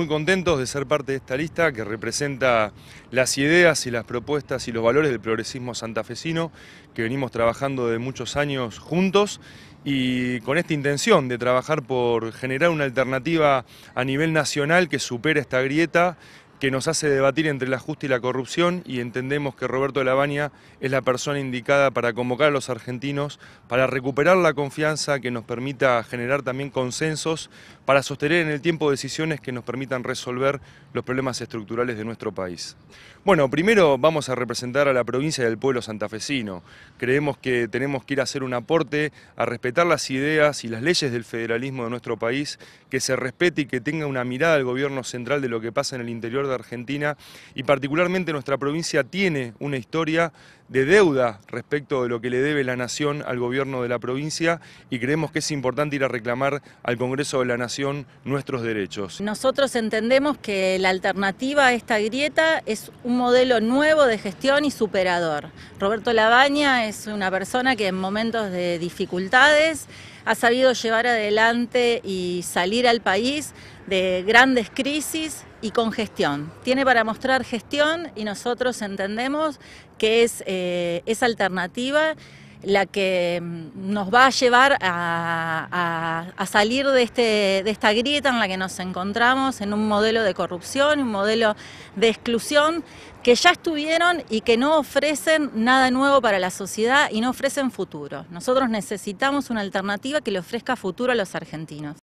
Muy contentos de ser parte de esta lista que representa las ideas y las propuestas y los valores del progresismo santafesino que venimos trabajando de muchos años juntos y con esta intención de trabajar por generar una alternativa a nivel nacional que supera esta grieta que nos hace debatir entre el ajuste y la corrupción y entendemos que Roberto Lavagna es la persona indicada para convocar a los argentinos para recuperar la confianza que nos permita generar también consensos para sostener en el tiempo decisiones que nos permitan resolver los problemas estructurales de nuestro país. Bueno, primero vamos a representar a la provincia y al pueblo santafesino. Creemos que tenemos que ir a hacer un aporte a respetar las ideas y las leyes del federalismo de nuestro país, que se respete y que tenga una mirada al gobierno central de lo que pasa en el interior de Argentina y particularmente nuestra provincia tiene una historia de deuda respecto de lo que le debe la Nación al gobierno de la provincia y creemos que es importante ir a reclamar al Congreso de la Nación nuestros derechos. Nosotros entendemos que la alternativa a esta grieta es un modelo nuevo de gestión y superador. Roberto Labaña es una persona que en momentos de dificultades ha sabido llevar adelante y salir al país de grandes crisis y con gestión. Tiene para mostrar gestión y nosotros entendemos que es... Eh, eh, esa alternativa la que mm, nos va a llevar a, a salir de, este, de, esta grieta en la que nos encontramos, en un modelo de corrupción, un modelo de exclusión, que ya estuvieron y que no ofrecen nada nuevo para la sociedad y no ofrecen futuro. Nosotros necesitamos una alternativa que le ofrezca futuro a los argentinos.